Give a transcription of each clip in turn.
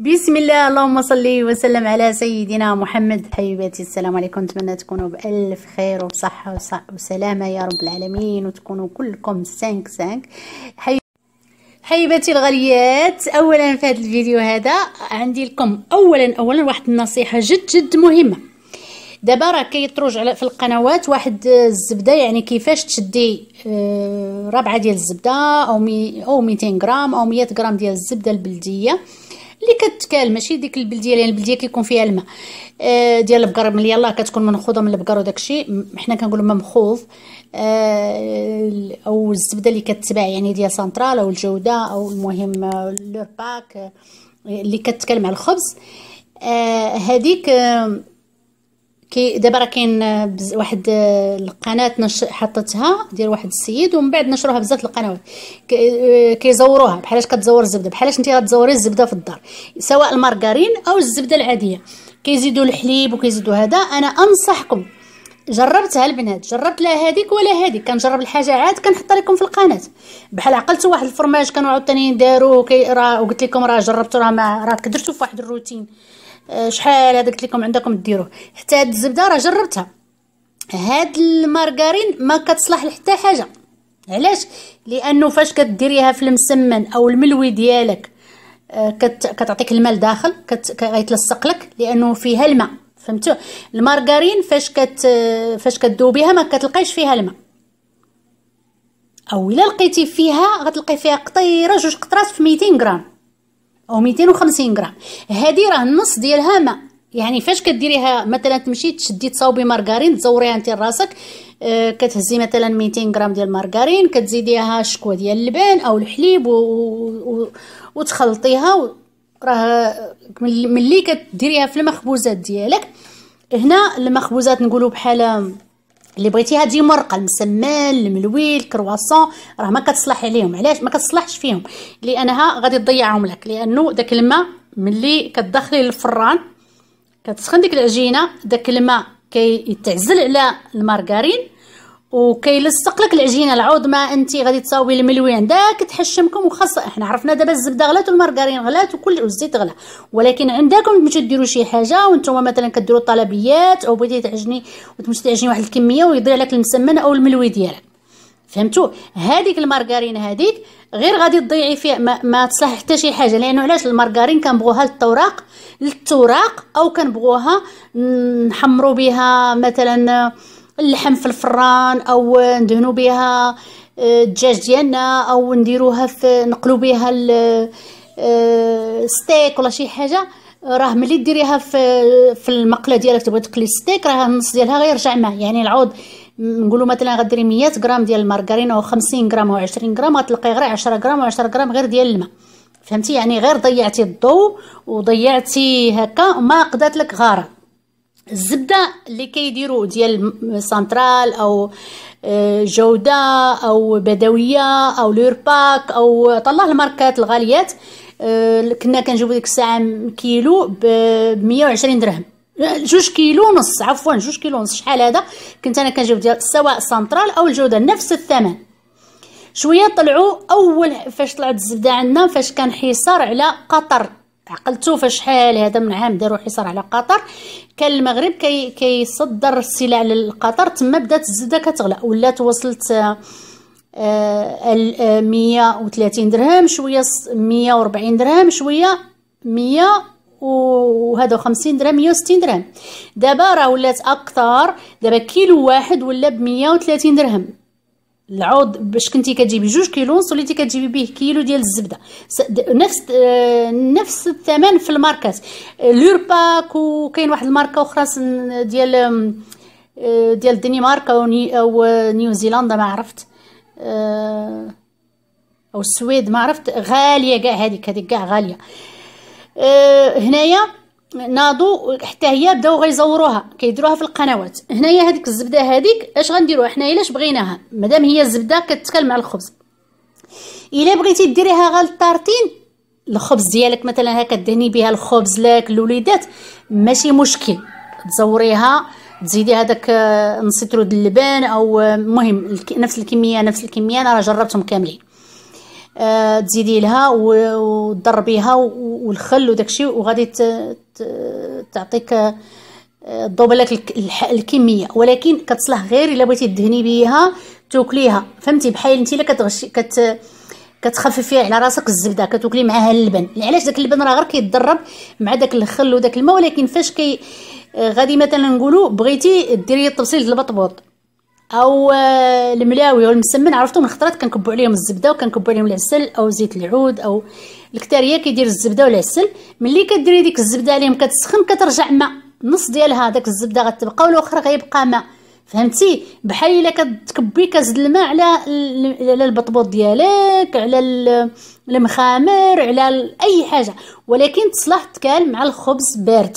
بسم الله اللهم صل وسلم على سيدنا محمد حبيباتي السلام عليكم نتمنى تكونوا بالف خير وبصحه وسلامه يا رب العالمين وتكونوا كلكم سانك سانك حي... حبيباتي الغاليات اولا في هذا الفيديو هذا عندي لكم اولا اولا واحد النصيحه جد جد مهمه دابا راه كيطروج على في القنوات واحد الزبده يعني كيفاش تشدي آه، ربعه ديال الزبده او مي او 200 غرام او 100 غرام ديال الزبده البلديه اللي كتكال ماشي ديك البلديه لان يعني البلديه كيكون فيها الماء آه ديال البقر من يلاه كتكون منخوضه من البقر وداك الشيء حنا كنقولوا ما مخوض آه او الزبده اللي كتباع يعني ديال سنترال او الجوده او المهم آه لورباك آه، اللي كتكال مع الخبز آه، هذيك كي دابا راه كاين آه، واحد آه، القناه نش... حطتها ديال واحد السيد ومن بعد نشروها بزاف القنوات آه، كيزوروها كي بحالاش كتزور الزبده بحالاش انت غتزوري الزبده في الدار سواء المارغرين او الزبده العاديه كيزيدوا الحليب وكيزيدوا هذا انا انصحكم جربتها البنات جربت لا هذيك ولا هذيك كنجرب الحاجه عاد كنحط لكم في القناه بحال عقلت واحد الفرماج كانوا عاوتاني داروه وقلت لكم راه جربته راه ما راه كدرتو في واحد الروتين آه، شحال هذا قلت لكم عندكم ديروه حتى هاد الزبده راه جربتها هاد المارغرين ما كتصلح لحتى حاجه علاش لانه فاش كديريها في المسمن او الملوي ديالك آه، كت... كتعطيك الماء لداخل كت... غيتلصق لك لانه فيها الماء فهمتوا المارغرين فاش كت فاش كدوبيها ما كتلقايش فيها الماء او الا لقيتي فيها غتلقاي فيها قطيره جوج قطرات في 200 غرام او 250 غرام هذه راه النص ديالها ماء يعني فاش كديريها مثلا تمشي تشدي تصاوبي مارغارين تزوريها انت لراسك آه كتهزي مثلا 200 غرام ديال المارغارين كتزيديها شكوى ديال اللبن او الحليب و... و... وتخلطيها و... راه ملي كديريها في المخبوزات ديالك هنا المخبوزات نقولوا بحال اللي بغيتيها مرقه المسمن الملوي الكرواسون راه ما كتصلح عليهم علاش ما كتصلحش فيهم لانها غادي تضيعهم لك لانه داك الماء ملي كتدخلي للفران كتسخن ديك العجينه داك الماء كيتعزل كي على المارغرين وكيلصق لك العجينه العوض ما انت غادي تصاوبي الملوي داك تحشمكم وخاص حنا عرفنا دابا الزبده غلات والمارغرين غلات وكل الزيت غلا ولكن عندكم تمشيو ديروا شي حاجه وانتم مثلا كديروا الطلبيات او بغيتي تعجني وتمشي تعجني واحد الكميه ويضيع لك المسمن او الملوي ديالك فهمتوا هذيك المارغرين هذيك غير غادي تضيعي فيها ما, ما تصلح حتى شي حاجه لانه علاش المارغرين كنبغوها للطوراق للتوراق او كنبغوها نحمروا بها مثلا اللحم في الفران او ندهنو بها آه، الدجاج ديالنا او نديروها في نقلو بها ستيك آه، ولا شي حاجه راه ملي ديريها في في المقله ديالك تبغي تقلي ستيك راه النص ديالها غيرجع معاه يعني العود نقولوا مثلا غديري 100 غرام ديال المارغرين او 50 غرام او 20 غرام غتلقاي غير 10 غرام او 10 غرام غير ديال الماء فهمتي يعني غير ضيعتي الضوء وضيعتي هكا وما قدات لك غارق الزبده اللي كيديروا ديال سنترال او آه، جوده او بدويه او لورباك او طلع الماركات الغاليات آه، كنا كنجيبو ديك الساعه كيلو ب 120 درهم جوج كيلو ونص عفوا جوج كيلو ونص شحال هذا كنت انا كنجيب ديال سواء سنترال او الجوده نفس الثمن شويه طلعوا اول فاش طلعت الزبده عندنا فاش كان حصار على قطر عقلتو فشحال هذا من عام داروا حصار على قطر كان المغرب كي كيصدر السلع لقطر تما بدات الزبده كتغلى ولات وصلت آه، آه، مية وثلاثين درهم شويه مية وربعين درهم شويه مية وهذا خمسين درهم مية وستين درهم دابا راه ولات اكثر دابا كيلو واحد ولا بمية وثلاثين درهم العود باش كنتي كتجيبي جوج كيلو وليتي كتجيبي به كيلو ديال الزبده نفس آه نفس الثمن في الماركات آه، لورباك وكاين واحد الماركه اخرى ديال آه ديال الدنمارك او, ني أو آه، نيوزيلندا ما عرفت آه او السويد ما عرفت غاليه كاع هذيك هذيك كاع غاليه آه، هنايا ناضوا حتى هي بداو غيزوروها كيديروها في القنوات هنايا هذيك الزبده هذيك اش غنديروها حنايا الا بغيناها مادام هي الزبده كتكال مع الخبز الا بغيتي ديريها غير الطارتين الخبز ديالك مثلا هكا دهني بها الخبز لك الوليدات ماشي مشكل تزوريها تزيدي هذاك آه، نص لتر اللبن او آه، مهم نفس الكميه نفس الكميه انا راه جربتهم كاملين آه، تزيدي لها وتضربيها والخل وداكشي وغادي تعطيك آه، ضوب لك الكميه ولكن كتصلح غير الا بغيتي تدهني بيها توكليها فهمتي بحال انت الا كتغشي كت كتخففي على راسك الزبده كتوكلي معاها اللبن علاش داك اللبن راه غير كيتضرب مع داك الخل وداك الماء ولكن فاش كي آه، غادي مثلا نقولوا بغيتي ديري الطبسيل البطبوط او آه، الملاوي المسمن عرفتو من خطرات كنكبوا عليهم الزبده وكنكبوا عليهم العسل او زيت العود او الكتاريه كيدير الزبده والعسل ملي كديري ديك الزبده عليهم كتسخن كترجع ماء نص ديالها داك الزبده غتبقى والاخر غيبقى ماء فهمتي بحال الا كتكبي كزد الماء على على البطبوط ديالك على المخامر على اي حاجه ولكن تصلح تكال مع الخبز بارد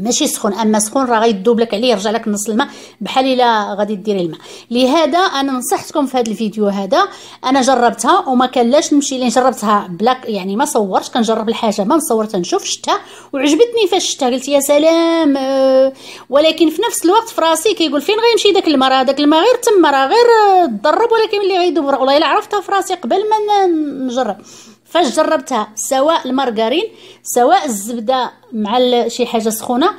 ماشي سخون اما سخون راه غيدوب لك عليه يرجع لك نص الماء بحال الا غادي ديري الماء لهذا انا نصحتكم في هذا الفيديو هذا انا جربتها وما كانلاش نمشي لين جربتها بلاك يعني ما صورتش كنجرب الحاجه ما نصور تنشوف شتها وعجبتني فاش شتها قلت يا سلام ولكن في نفس الوقت في راسي كيقول فين غيمشي داك الماء راه داك الماء غير تما راه غير تضرب ولكن اللي غيدوب والله الا عرفتها في راسي قبل ما نجرب فاش جربتها سواء المارغرين سواء الزبده مع شي حاجه سخونه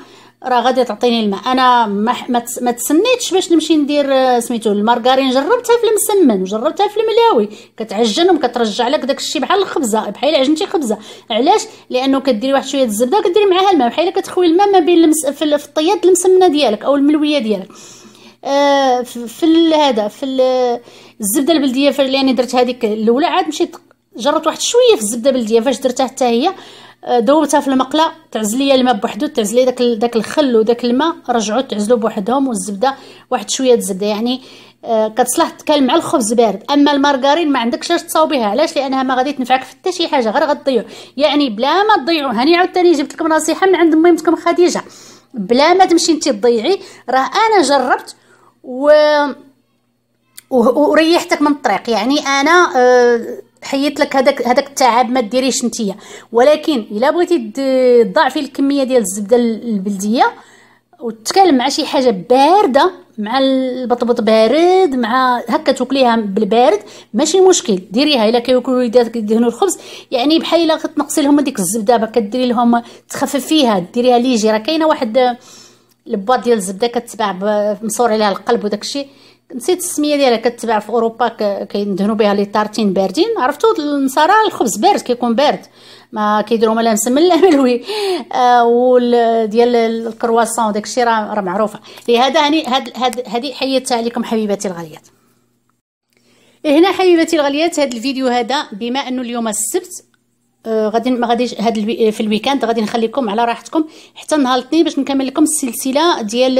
راه غادي تعطيني الماء انا ما ما تسنيتش باش نمشي ندير آه، سميتو المارغرين جربتها في المسمن وجربتها في الملاوي كتعجنهم كترجع لك داك الشيء بحال الخبزه بحال عجنتي خبزه علاش لانه كديري واحد شويه الزبده كديري معاها الماء بحال كتخوي الماء ما بين المس... في الطياد المسمنه ديالك او الملويه ديالك آه، في هذا في الزبده البلديه فاللي انا درت هذيك الاولى عاد مشيت جربت واحد شويه في الزبده بلديه فاش درتها حتى هي ذوبتها آه، في المقله تعزل لي الماء بوحدو تعزل لي داك داك الخل وداك الماء رجعوا تعزلوا بوحدهم والزبده واحد شويه الزبده يعني آه، كتصلح تكال مع الخبز بارد اما المارغرين ما عندكش اش تصاوبيها علاش لانها ما غادي تنفعك في حتى شي حاجه غير غتضيع يعني بلا ما تضيعوا هاني عاوتاني جبت لكم نصيحه من عند ميمتكم خديجه بلا ما تمشي انت تضيعي راه انا جربت و وريحتك من الطريق يعني انا آه حيت لك هذاك هذاك التعب ما ديريش نتيا ولكن الا بغيتي تضاعفي الكميه ديال الزبده البلديه وتكلم مع شي حاجه بارده مع البطبط بارد مع هكا توكليها بالبارد ماشي مشكل ديريها الا كياكلوا وليداتك يدهنوا الخبز يعني بحال الا تنقصي لهم ديك الزبده باك ديري لهم تخفف فيها ديريها ليجي راه كاينه واحد البواط ديال الزبده كتباع مصور عليها القلب وداكشي نسيت السميه ديالها كتباع في اوروبا كيندهنوا بها لي طارتين باردين عرفتوا النصارى الخبز بارد كيكون بارد ما كيديروا لا مسمن لا ملوي آه وديال الكرواسون داكشي راه راه معروفه لهذا هاني هاد هذه حيدتها عليكم حبيباتي الغاليات إيه، هنا حبيباتي الغاليات هذا الفيديو هذا بما انه اليوم السبت آه غادي ما غاديش هاد الوي... آه، في الويكاند غادي نخليكم على راحتكم حتى نهار الاثنين باش نكمل لكم السلسله ديال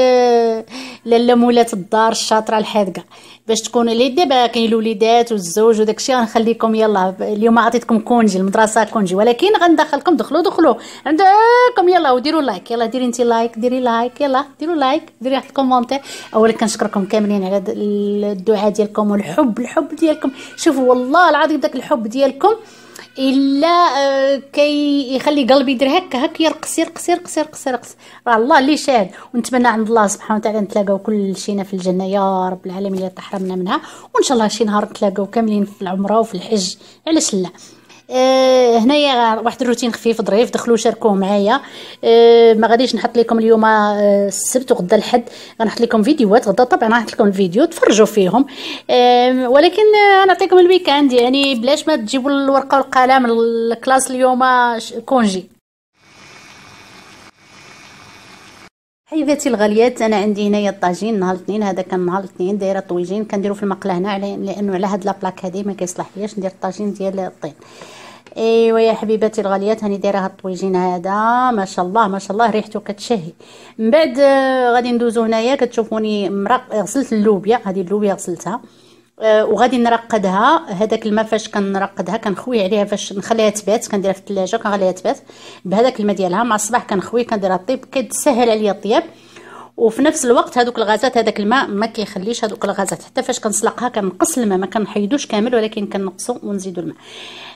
آه... مولات الدار الشاطره الحادقه باش تكون لي دابا كاين الوليدات والزوج وداكشي غنخليكم يلا اليوم عطيتكم كونجي المدرسه كونجي ولكن غندخلكم دخلوا دخلوا عندكم يلا وديروا لايك يلا ديري انت لايك ديري لايك يلا ديروا لايك ديري واحد الكومونتير اولا كنشكركم كاملين على الدعاء ديالكم والحب الحب ديالكم شوفوا والله العظيم داك الحب ديالكم الا آه، كي يخلي قلبي يدير هكا هكا يرقص يرقص يرقص يرقص يرقص راه الله اللي شاهد ونتمنى عند الله سبحانه وتعالى نتلاقاو كلشينا في الجنه يا رب العالمين يا طاح حرمنا منها وان شاء الله شي نهار نتلاقاو كاملين في العمره وفي الحج علاش لا أه هنايا واحد الروتين خفيف ظريف دخلوا شاركوه معايا أه ما غاديش نحط لكم اليوم أه، السبت وغدا الحد غنحط لكم فيديوهات غدا طبعا غنحط لكم الفيديو تفرجوا فيهم أه ولكن غنعطيكم الويكاند يعني بلاش ما تجيبوا الورقه والقلم الكلاس اليوم أه، كونجي حبيباتي الغاليات انا عندي هنايا الطاجين نهار الاثنين هذا كان نهار الاثنين دايره طويجين كنديرو في المقله هنا على لانه على هاد لابلاك هادي ما ليش ندير الطاجين ديال الطين ايوا يا حبيباتي الغاليات هاني دايره هاد الطويجين هذا ما شاء الله ما شاء الله ريحته كتشهي من بعد آه، غادي ندوزو هنايا كتشوفوني مرق غسلت اللوبيا هذه اللوبيا غسلتها آه، وغادي نرقدها هذاك الماء فاش كنرقدها كنخوي عليها فاش نخليها تبات كنديرها في الثلاجه كنخليها تبات بهذاك الماء ديالها مع الصباح كنخوي كنديرها طيب كتسهل عليا الطياب وفي نفس الوقت هذوك الغازات هذاك الماء ما كيخليش هذوك الغازات حتى فاش كنسلقها كنقص الماء ما كنحيدوش كامل ولكن كنقصو ونزيدو الماء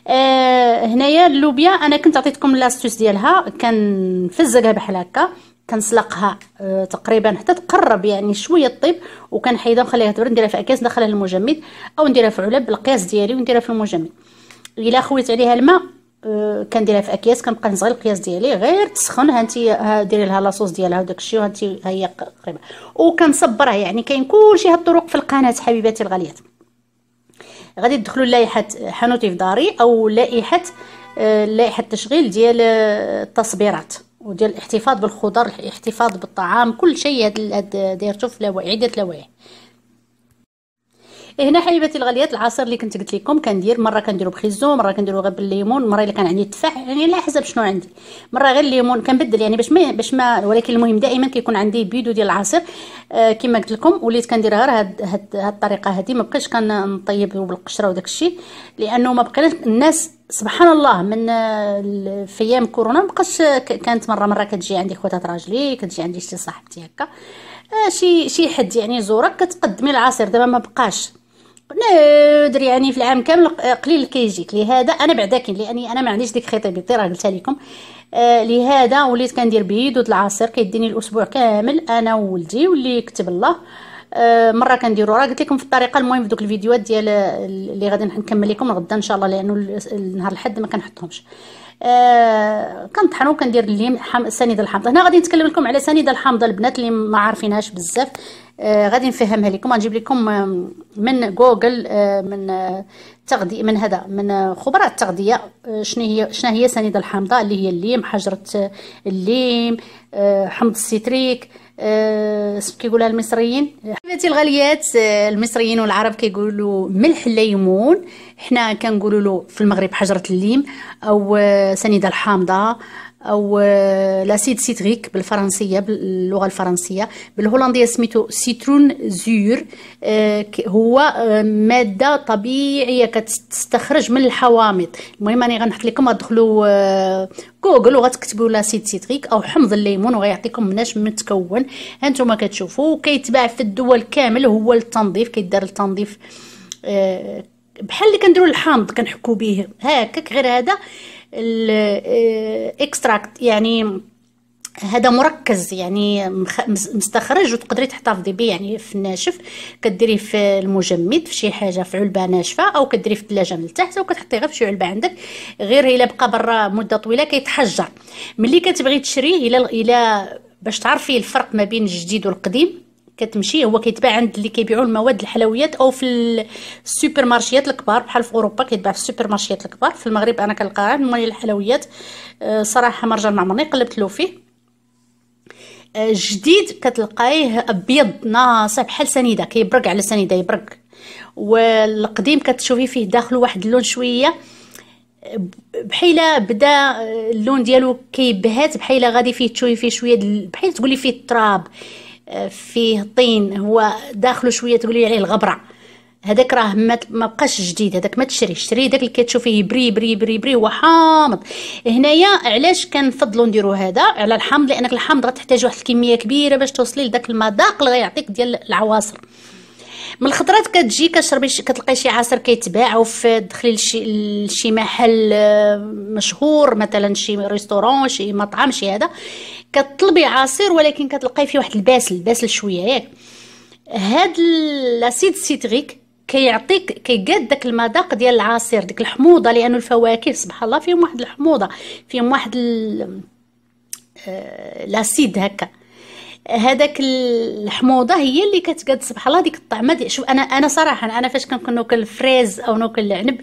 آه هنايا اللوبيا انا كنت عطيتكم لاستوس ديالها كنفزقها بحال هكا كنسلقها آه، تقريبا حتى تقرب يعني شويه الطيب وكنحيدها ونخليها تبرد نديرها في اكياس ندخلها للمجمد او نديرها في علب بالقياس ديالي ونديرها في المجمد الا خويت عليها الماء آه، كنديرها في اكياس كنبقى نصغي القياس ديالي غير تسخن هانتي ديري لها لاصوص ديالها وداك الشيء هانتي هي قريبه وكنصبرها يعني كاين كلشي هاد الطرق في القناه حبيباتي الغاليات غادي تدخلوا لائحه حانوتي في داري او لائحه آه، لائحه التشغيل ديال التصبيرات وديال الاحتفاظ بالخضر الاحتفاظ بالطعام كل شيء هاد دايرته في لوائح عده لوائح إيه، هنا حبيباتي الغاليات العصير اللي كنت قلت لكم كندير مره كنديرو بخيزو مره كنديرو غير بالليمون مره الا كان عندي التفاح يعني على حسب شنو عندي مره غير الليمون كنبدل يعني باش ما باش ما ولكن المهم دائما كيكون عندي بيدو ديال العصير آه كما قلت لكم وليت كندير غير هاد هاد, هاد الطريقه هادي ما بقيتش كنطيب بالقشره وداك الشيء لانه ما بقيناش الناس سبحان الله من آه، في ايام كورونا مابقاش آه، كانت مره مره كتجي عندي خواتات راجلي كتجي عندي شي صاحبتي هكا آه، شي شي حد يعني زورك كتقدمي العصير دابا ما بقاش نادر يعني في العام كامل قليل كيجيك لهذا انا بعدا كاين لاني انا ما عنديش ديك خيطيبيتي راه قلتها لكم لهذا وليت كندير بيدود العصير كيديني الاسبوع كامل انا وولدي واللي كتب الله آه آه، مره كنديروا راه قلت لكم في الطريقه المهم في دوك الفيديوهات ديال آه، اللي غادي نكمل لكم غدا ان شاء الله لانه نهار الاحد ما كنحطهمش آه كنطحنو كندير الليم سنيده الحامضه هنا غادي نتكلم لكم على سنيده الحامضه البنات اللي ما عارفينهاش بزاف آه غادي نفهمها لكم غنجيب لكم آه، من جوجل آه من تغذيه من هذا من خبراء التغذيه شنو هي شنو هي سنيده الحامضه اللي هي الليم حجره الليم حمض السيتريك آه، كيقولها المصريين حبيباتي الغاليات آه، المصريين والعرب كيقولوا ملح الليمون حنا كنقولوا له في المغرب حجره الليم او آه، سنيده الحامضه او لاسيد آه، سيتريك بالفرنسيه باللغه الفرنسيه بالهولنديه سميتو سيترون زور آه، هو آه، ماده طبيعيه كتستخرج من الحوامض المهم انا غنحط لكم ادخلوا جوجل وغتكتبوا لاسيد سيتريك او حمض الليمون وغيعطيكم مناش متكون هانتوما كتشوفوا كيتباع في الدول كامل هو التنظيف كيدار التنظيف بحال اللي كنديروا الحامض كنحكوا به هكاك غير هذا الاكستراكت آه، يعني هذا مركز يعني مستخرج وتقدري تحتفظي به يعني في الناشف كديريه في المجمد في شي حاجه في علبه ناشفه او كديريه في الثلاجه من التحت او كتحطيه غير في شي علبه عندك غير الا بقى برا مده طويله كيتحجر ملي كتبغي تشريه الا الا باش تعرفي الفرق ما بين الجديد والقديم كتمشي هو كيتباع عند اللي كيبيعوا المواد الحلويات او في السوبر مارشيات الكبار بحال في اوروبا كيتباع في السوبر مارشيات الكبار في المغرب انا كنلقاها نوعي الحلويات آه، صراحه مرجان ما عمرني قلبت له فيه آه، جديد كتلقايه ابيض ناصع بحال سنيده كيبرق على سنيده يبرق والقديم كتشوفي فيه داخل واحد اللون شويه بحيلة بدا اللون ديالو كيبهات بحيلة غادي فيه تشوفي فيه شويه بحيلا تقولي فيه التراب فيه طين هو داخله شويه تقولي عليه الغبره هذاك راه ما بقاش جديد هذاك ما تشري شري داك اللي كتشوفيه بري بري بري بري هو حامض هنايا علاش كنفضلوا نديروا هذا على الحامض لانك الحامض غتحتاج واحد الكميه كبيره باش توصلي لذاك المذاق اللي غيعطيك ديال العواصر من الخضرات كتجي كتشربي كتلقاي شي عصير كيتباع وفي دخلي لشي, لشي محل آه، مشهور مثلا شي ريستورون شي مطعم شي هذا كتطلبي عصير ولكن كتلقاي فيه واحد الباسل باسل شويه ياك هاد الاسيد سيتريك كيعطيك كيقاد داك المذاق ديال العصير ديك الحموضه لانه الفواكه سبحان الله فيهم واحد الحموضه فيهم واحد آه، الاسيد هكا هذاك الحموضه هي اللي كتقاد سبحان الله ديك الطعمه دي شوف انا انا صراحه انا فاش كنكون ناكل الفريز او ناكل العنب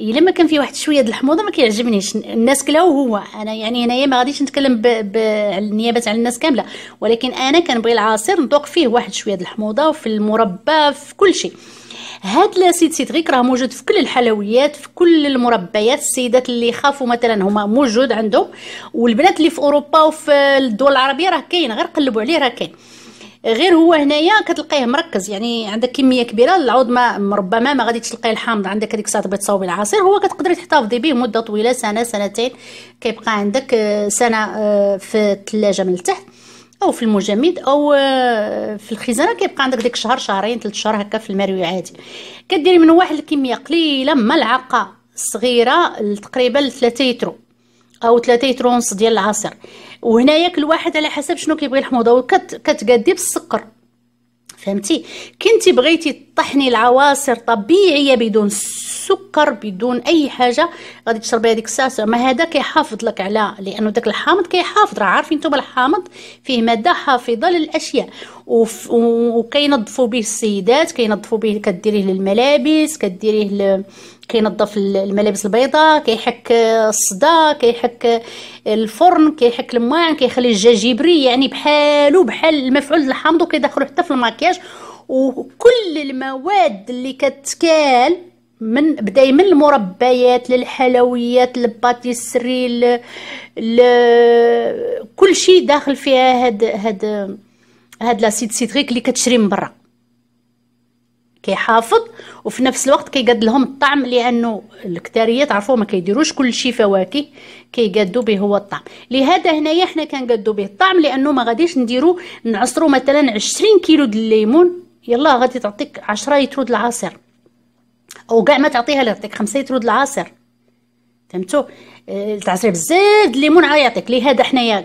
الا ما كان فيه واحد شويه د الحموضه ما كيعجبنيش الناس كلاو هو انا يعني هنايا ما غاديش نتكلم ب... ب... النيابات على الناس كامله ولكن انا كنبغي العصير نذوق فيه واحد شويه د الحموضه وفي المربى في كل شيء هاد لاسيد سيتريك راه موجود في كل الحلويات في كل المربيات السيدات اللي خافوا مثلا هما موجود عندهم والبنات اللي في اوروبا وفي الدول العربيه راه كاين غير قلبوا عليه راه كاين غير هو هنايا كتلقيه مركز يعني عندك كميه كبيره العود ما ربما ما غاديش تلقيه الحامض عندك هذيك الساعه تبغي تصاوبي العصير هو كتقدري تحتفظي به مده طويله سنه سنتين كيبقى عندك آه، سنه آه، في الثلاجه من التحت او في المجمد او آه، في الخزانه كيبقى عندك ديك شهر شهرين ثلاث شهور هكا في المروي عادي كديري من واحد الكميه قليله ملعقه صغيره تقريبا 3 يترو او 3 يترو ونص ديال العصير وهنايا كل واحد على حسب شنو كيبغي الحموضه وكتقادي بالسكر فهمتي كنتي بغيتي طحني العواصر طبيعيه بدون السكر بدون اي حاجه غادي تشربي هذيك الساعه ما هذا كيحافظ لك على لانه داك الحامض كيحافظ راه عارفين نتوما الحامض فيه ماده حافظه للاشياء وف... وكينظفوا به السيدات كينظفوا به كديريه للملابس كديريه ل... كينظف الملابس البيضاء كيحك الصدا كيحك الفرن كيحك الماعن كيخلي يبري يعني بحالو بحال المفعول الحامض وكيدخلو حتى في الماكياج وكل المواد اللي كتكال من بداي من المربيات للحلويات للباتيسري ل... ل... كل شيء داخل فيها هاد هاد هاد لاسيد سيتريك اللي كتشري من برا كيحافظ وفي نفس الوقت كيقاد لهم الطعم لانه الكتاريه تعرفوا ما كيديروش كل شيء فواكه كيقادوا به هو الطعم لهذا هنايا حنا كنقادوا به الطعم لانه ما غاديش نديرو نعصرو مثلا 20 كيلو د الليمون يلا غادي تعطيك 10 لتر د العصير او كاع ما تعطيها له تعطيك خمسه لتر د العصير فهمتوا آه، تعصري بزاف د الليمون عا لهذا حنايا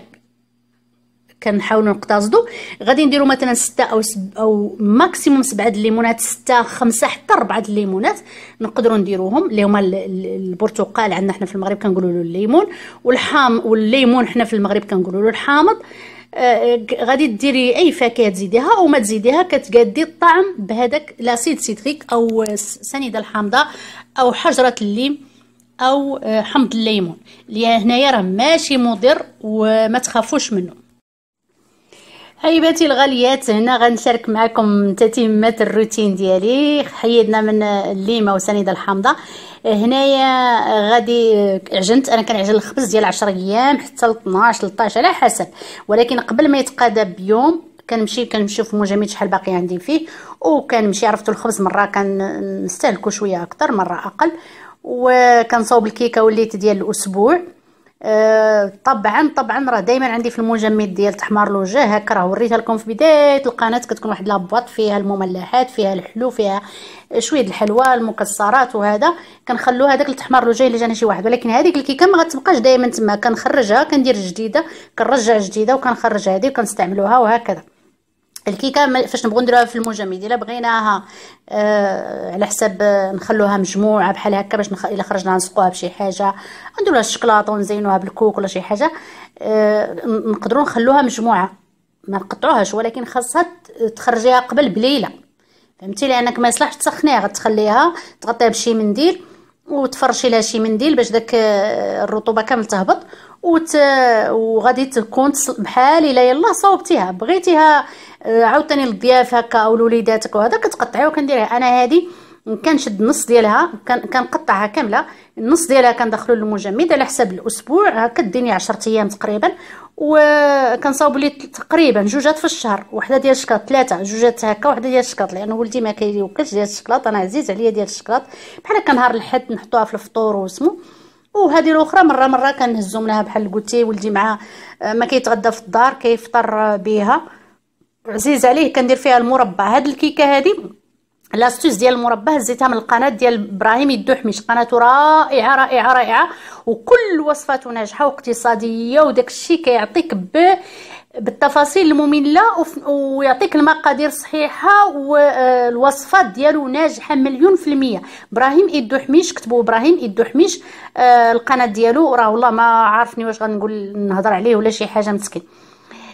كنحاولوا نقتصدوا غادي نديروا مثلا ستة او سب او ماكسيموم سبعة د الليمونات ستة خمسة حتى ربعة د الليمونات نقدروا نديروهم اللي هما البرتقال عندنا حنا في المغرب كنقولوا له الليمون والحام والليمون حنا في المغرب كنقولوا له الحامض غادي ديري اي فاكهه تزيديها وما تزيديها كتقادي الطعم بهذاك لاسيد سيتريك او السنيده الحامضه او حجره الليم او آه، حمض الليمون اللي هنايا راه ماشي مضر وما تخافوش منه حبيباتي الغاليات هنا غنشارك معكم تتمه الروتين ديالي حيدنا من الليمه وسنيده الحامضه هنايا غادي عجنت انا كنعجن الخبز ديال 10 ايام حتى ل 12 13 على حسب ولكن قبل ما يتقادى بيوم كنمشي كنشوف المجامد شحال باقي عندي فيه وكنمشي عرفتو الخبز مره كنستهلكو شويه اكثر مره اقل وكنصاوب الكيكه وليت ديال الاسبوع آه، طبعا طبعا راه دائما عندي في المجمد ديال تحمار الوجه هكا راه وريتها لكم في بدايه القناه كتكون واحد لاباط فيها المملحات فيها الحلو فيها شويه الحلوى المكسرات وهذا كنخلو هذاك التحمار الوجه اللي جانا شي واحد ولكن هذيك الكيكه ما غتبقاش دائما تما كنخرجها كندير جديده كنرجع جديده وكنخرج هذه وكنستعملوها وهكذا الكيكه فاش نبغوا نديروها في المجمد الا بغيناها آه على حساب آه، نخلوها مجموعه بحال هكا باش نخ... الا خرجنا نسقوها بشي حاجه نديروا لها الشكلاطه ونزينوها بالكوك ولا شي حاجه آه نقدروا نخلوها مجموعه ما نقطعوهاش ولكن خاصها تخرجيها قبل بليله فهمتي لانك ما يصلحش تسخنيها غتخليها تغطيها بشي منديل وتفرشي لها شي منديل باش داك آه، الرطوبه كامل تهبط وت... وغادي تكون بحال الا يلا صوبتيها بغيتيها عاوتاني للضياف هكا او لوليداتك وهذا كتقطعي وكنديريها انا هذه كنشد النص ديالها كنقطعها كامله النص ديالها كندخلو للمجمد على حساب الاسبوع هكا ديني 10 ايام تقريبا وكنصاوب لي تقريبا جوجات في الشهر وحده ديال الشكلاط ثلاثه جوجات هكا وحده ديال الشكلاط لان ولدي ما كيوكلش ديال الشكلاط انا عزيز عليا ديال الشكلاط بحال هكا نهار الحد نحطوها في الفطور وسمو وهذه الاخرى مره مره كنهزو منها بحال قلتي ولدي مع ما كيتغدى في الدار كيفطر بها عزيز عليه كندير فيها المربى هاد الكيكه هادي لاستوس ديال المربى هزيتها من القناه ديال ابراهيم الدحمش قناه رائعه رائعه رائعه وكل وصفاته ناجحه واقتصاديه وداك الشيء كيعطيك ب بالتفاصيل الممله ويعطيك المقادير صحيحه والوصفات ديالو ناجحه مليون في المية ابراهيم الدحميش كتبوا ابراهيم الدحميش آه القناه ديالو راه والله ما عارفني واش غنقول نهضر عليه ولا شي حاجه مسكين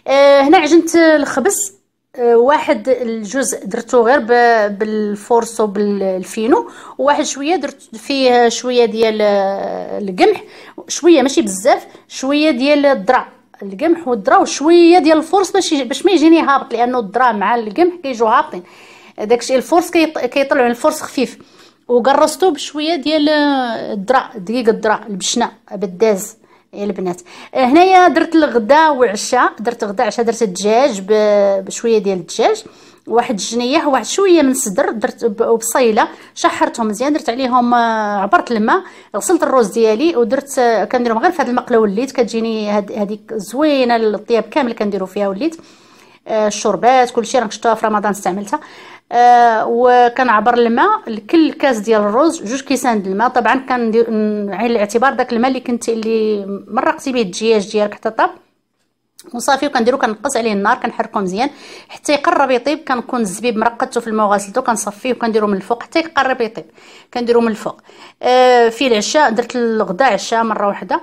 آه هنا عجنت الخبز آه، واحد الجزء درتو غير بالفورس وبالفينو وواحد شويه درت فيه شويه ديال آه، القمح شويه ماشي بزاف شويه ديال الذره القمح والذره وشويه ديال الفورس باش باش ما يجيني هابط لانه الذره مع القمح كيجيو هابطين داكشي الفورس كيطلعوا الفورس خفيف وقرصتو بشويه ديال آه، الذره دقيق الذره البشنه بالداز يا البنات آه، هنايا درت الغداء وعشاء درت غدا عشاء درت الدجاج بشويه ديال الدجاج واحد الجنيه واحد شويه من الصدر درت وبصيله شحرتهم مزيان درت عليهم آه، عبرت الماء غسلت الرز ديالي ودرت آه، كنديرهم غير في هذه المقله وليت كتجيني هذيك زوينه الطياب كامل كنديرو فيها وليت الشربات كلشي راه شفتها في رمضان استعملتها آه وكنعبر الماء لكل كاس ديال الرز جوج كيسان ديال الماء طبعا كان عين الاعتبار داك الماء اللي كنت اللي مرقتي به الدجاج ديالك حتى طاب وصافي وكنديرو كنقص عليه النار كنحركو مزيان حتى يقرب يطيب كنكون الزبيب مرقدتو في الماء وغسلتو كنصفيه وكنديرو من الفوق حتى يقرب يطيب كنديرو من الفوق آه في العشاء درت الغداء عشاء مره واحده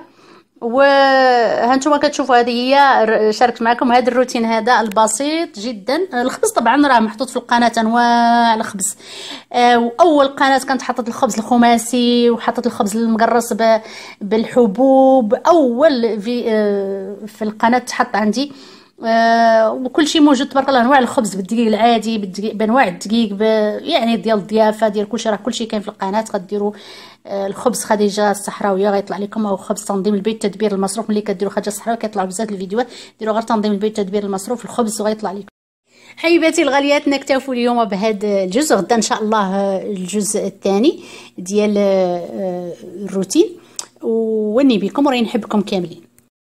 وهانتوما كتشوفوا هذه هي شاركت معكم هذا الروتين هذا البسيط جدا الخبز طبعا راه محطوط في القناه انواع الخبز آه واول قناه كانت حطت الخبز الخماسي وحطت الخبز المقرص بالحبوب اول في آه، في القناه تحط عندي آه، وكل شيء موجود تبارك الله انواع الخبز بالدقيق العادي بالدقيق بانواع الدقيق ب... يعني ديال الضيافه ديال كل شيء راه كل شيء كاين في القناه غديروا آه، الخبز خديجه الصحراويه غيطلع لكم او خبز تنظيم البيت تدبير المصروف ملي كديروا خديجه الصحراويه كيطلع بزاف الفيديوهات ديروا غير تنظيم البيت تدبير المصروف الخبز وغيطلع لكم حبيباتي الغاليات نكتفوا اليوم بهذا الجزء غدا ان شاء الله الجزء الثاني ديال آه، الروتين وني بكم وراني نحبكم كاملين